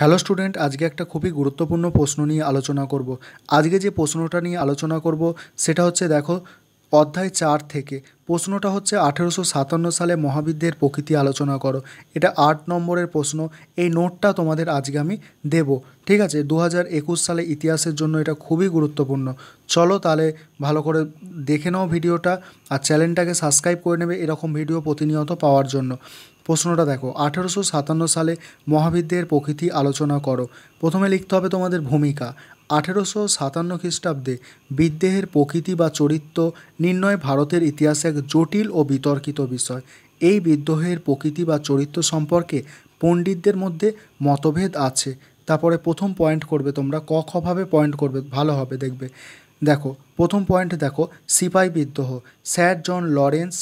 hello student আজকে একটা খুবই গুরুত্বপূর্ণ প্রশ্ন নিয়ে আলোচনা করব আজকে যে প্রশ্নটা নিয়ে আলোচনা করব সেটা হচ্ছে দেখো অধ্যায় চার থেকে প্রশ্নটা হচ্ছে আঠেরোশো সাতান্ন সালে মহাবিদ্যের প্রকৃতি আলোচনা করো এটা আট নম্বরের প্রশ্ন এই নোটটা তোমাদের আজকে আমি দেব ঠিক আছে দু সালে ইতিহাসের জন্য এটা খুবই গুরুত্বপূর্ণ চলো তাহলে ভালো করে দেখে নাও ভিডিওটা আর চ্যানেলটাকে সাবস্ক্রাইব করে নেবে এরকম ভিডিও প্রতিনিয়ত পাওয়ার জন্য প্রশ্নটা দেখো আঠারোশো সাতান্ন সালে মহাবিদ্যের প্রকৃতি আলোচনা করো প্রথমে লিখতে হবে তোমাদের ভূমিকা আঠেরোশো সাতান্ন খ্রিস্টাব্দে বিদ্দেহের প্রকৃতি বা চরিত্র নির্ণয় ভারতের ইতিহাসে এক জটিল ও বিতর্কিত বিষয় এই বিদ্রোহের প্রকৃতি বা চরিত্র সম্পর্কে পণ্ডিতদের মধ্যে মতভেদ আছে তারপরে প্রথম পয়েন্ট করবে তোমরা ক খভাবে পয়েন্ট করবে ভালো হবে দেখবে দেখো প্রথম পয়েন্ট দেখো সিপাই বিদ্রোহ sir John Lawrence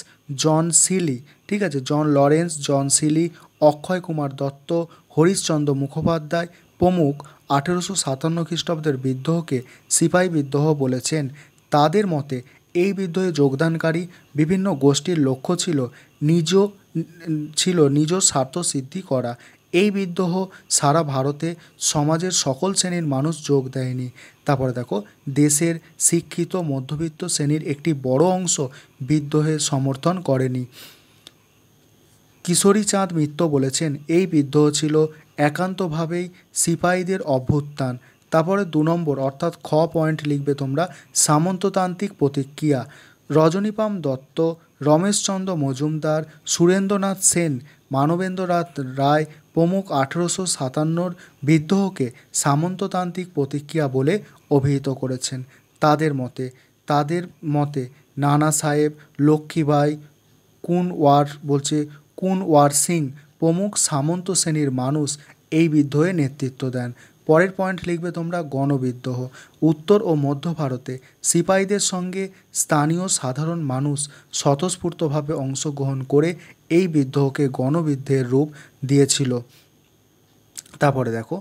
John Seeley ঠিক আছে John Lawrence John Seeley Akshay Kumar Dutta Harishchandra Mukhopadhyay প্রমুখ আঠেরোশো সাতান্ন খ্রিস্টাব্দের বিদ্রোহকে সিপাই বিদ্রোহ বলেছেন তাদের মতে এই বিদ্রোহে যোগদানকারী বিভিন্ন গোষ্ঠীর লক্ষ্য ছিল নিজ ছিল নিজ স্বার্থ সিদ্ধি করা এই বিদ্রোহ সারা ভারতে সমাজের সকল শ্রেণীর মানুষ যোগ দেয়নি তারপরে দেখো দেশের শিক্ষিত মধ্যবিত্ত শ্রেণীর একটি বড় অংশ বিদ্রোহে সমর্থন করেনি কিশোরী চাঁদ মিত্র বলেছেন এই বিদ্রোহ ছিল একান্তভাবেই সিপাহীদের অভ্যুত্থান তারপরে দু নম্বর অর্থাৎ খ পয়েন্ট লিখবে তোমরা সামন্ততান্ত্রিক প্রতিক্রিয়া রজনীপাম দত্ত রমেশচন্দ্র মজুমদার সুরেন্দ্রনাথ সেন মানবেন্দ্রনাথ রায় প্রমুখ আঠেরোশো সাতান্নর বিদ্রোহকে সামন্ততান্ত্রিক প্রতিক্রিয়া বলে অভিহিত করেছেন তাদের মতে তাদের মতে নানা সাহেব লক্ষ্মীবাই কুনওয়ার বলছে কুনওয়ার সিং প্রমুখ সামন্ত শ্রেণীর মানুষ এই বিদ্রোহে নেতৃত্ব দেন পরের পয়েন্ট লিখবে তোমরা গণবিদ্রোহ উত্তর ও মধ্য ভারতে সিপাহীদের সঙ্গে স্থানীয় সাধারণ মানুষ স্বতঃস্ফূর্তভাবে অংশগ্রহণ করে এই বিদ্রোহকে গণবিদ্রোহের রূপ দিয়েছিল তারপরে দেখো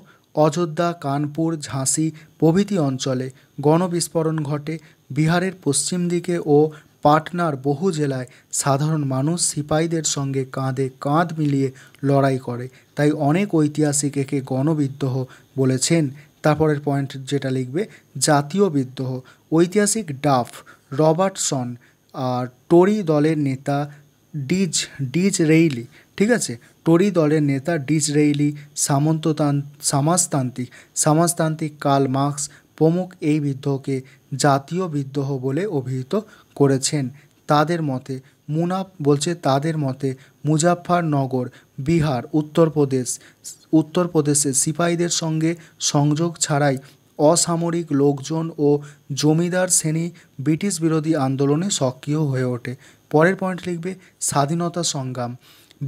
অযোধ্যা কানপুর ঝাঁসি প্রভৃতি অঞ্চলে গণবিস্ফোরণ ঘটে বিহারের পশ্চিম দিকে ও পাটনার বহু জেলায় সাধারণ মানুষ সিপাহীদের সঙ্গে কাঁধে কাঁধ মিলিয়ে লড়াই করে তাই অনেক ঐতিহাসিক একে গণবিদ্রোহ বলেছেন তারপরের পয়েন্ট যেটা লিখবে জাতীয় বিদ্রোহ ঐতিহাসিক ডাফ রবার্টসন আর টরি দলের নেতা ডিজ ডিজ রেইলি ঠিক আছে টরি দলের নেতা ডিজ রেইলি সামন্ততান সমাজতান্ত্রিক সমাজতান্ত্রিক কার্ল মার্কস প্রমুখ এই বিদ্রোহকে জাতীয় বিদ্রোহ বলে অভিহিত করেছেন তাদের মতে মুনাফ বলছে তাদের মতে মুজাফফরনগর বিহার উত্তরপ্রদেশ উত্তরপ্রদেশে সিপাহীদের সঙ্গে সংযোগ ছাড়াই অসামরিক লোকজন ও জমিদার শ্রেণী ব্রিটিশ বিরোধী আন্দোলনে সক্রিয় হয়ে ওঠে পরের পয়েন্ট লিখবে স্বাধীনতা সংগ্রাম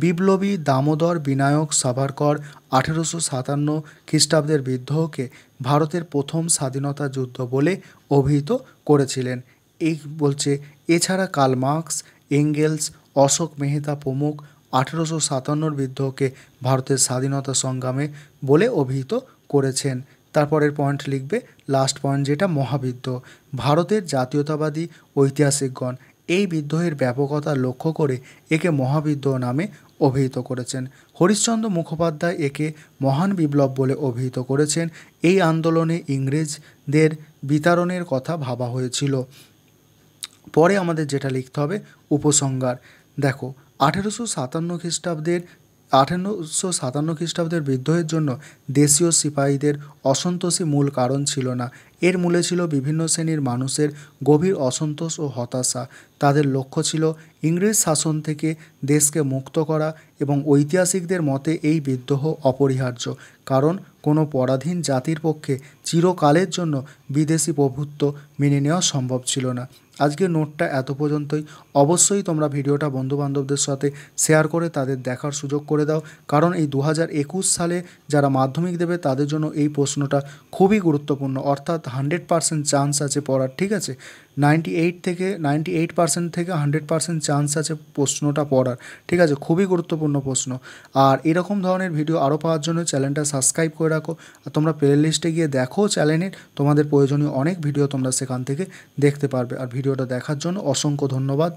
বিপ্লবী দামোদর বিনায়ক সাভারকর আঠেরোশো সাতান্ন খ্রিস্টাব্দের বিদ্রোহকে ভারতের প্রথম স্বাধীনতা যুদ্ধ বলে অভিহিত করেছিলেন এই বলছে এছাড়া Karl Marx Engels Ashok Mehta প্রমুখ আঠেরোশো সাতান্নর বিদ্রোহকে ভারতের স্বাধীনতা সংগ্রামে বলে অভিহিত করেছেন তারপরের পয়েন্ট লিখবে লাস্ট পয়েন্ট যেটা মহাবিদ্ধ ভারতের জাতীয়তাবাদী ঐতিহাসিকগণ এই বিদ্রোহের ব্যাপকতা লক্ষ্য করে একে মহাবিদ্রোহ নামে অভিহিত করেছেন হরিশ্চন্দ্র মুখোপাধ্যায় একে মহান বিপ্লব বলে অভিহিত করেছেন এই আন্দোলনে ইংরেজদের বিতরণের কথা ভাবা হয়েছিল পরে আমাদের যেটা লিখতে হবে উপসংহার দেখো আঠেরোশো সাতান্ন খ্রিস্টাব্দের আঠারোশো সাতান্ন খ্রিস্টাব্দের বিদ্রোহের জন্য দেশীয় সিপাহীদের অসন্তোষই মূল কারণ ছিল না এর মূলে ছিল বিভিন্ন শ্রেণীর মানুষের গভীর অসন্তোষ ও হতাশা তাদের লক্ষ্য ছিল ইংরেজ শাসন থেকে দেশকে মুক্ত করা এবং ঐতিহাসিকদের মতে এই বিদ্রোহ অপরিহার্য কারণ কোনো পরাধীন জাতির পক্ষে চিরকালের জন্য বিদেশি প্রভুত্ব মেনে নেওয়া সম্ভব ছিল না আজকের নোটটা এত পর্যন্তই অবশ্যই তোমরা ভিডিওটা বন্ধুবান্ধবদের সাথে শেয়ার করে তাদের দেখার সুযোগ করে দাও কারণ এই দু সালে যারা মাধ্যমিক দেবে তাদের জন্য এই প্রশ্নটা খুবই গুরুত্বপূর্ণ অর্থাৎ হান্ড্রেড পারসেন্ট চান্স আছে পড়ার ঠিক আছে নাইনটি এইট থেকে নাইনটি এইট পার্সেন্ট থেকে হান্ড্রেড পার্সেন্ট চান্স আছে প্রশ্নটা পড়ার ঠিক আছে খুবই গুরুত্বপূর্ণ প্রশ্ন আর এরকম ধরনের ভিডিও আরও পাওয়ার জন্য চ্যানেলটা সাবস্ক্রাইব করে রাখো আর তোমরা প্লে লিস্টে গিয়ে দেখো লাখো চ্যানেলের তোমাদের প্রয়োজনীয় অনেক ভিডিও তোমরা সেখান থেকে দেখতে পারবে আর ভিডিওটা দেখার জন্য অসংখ্য ধন্যবাদ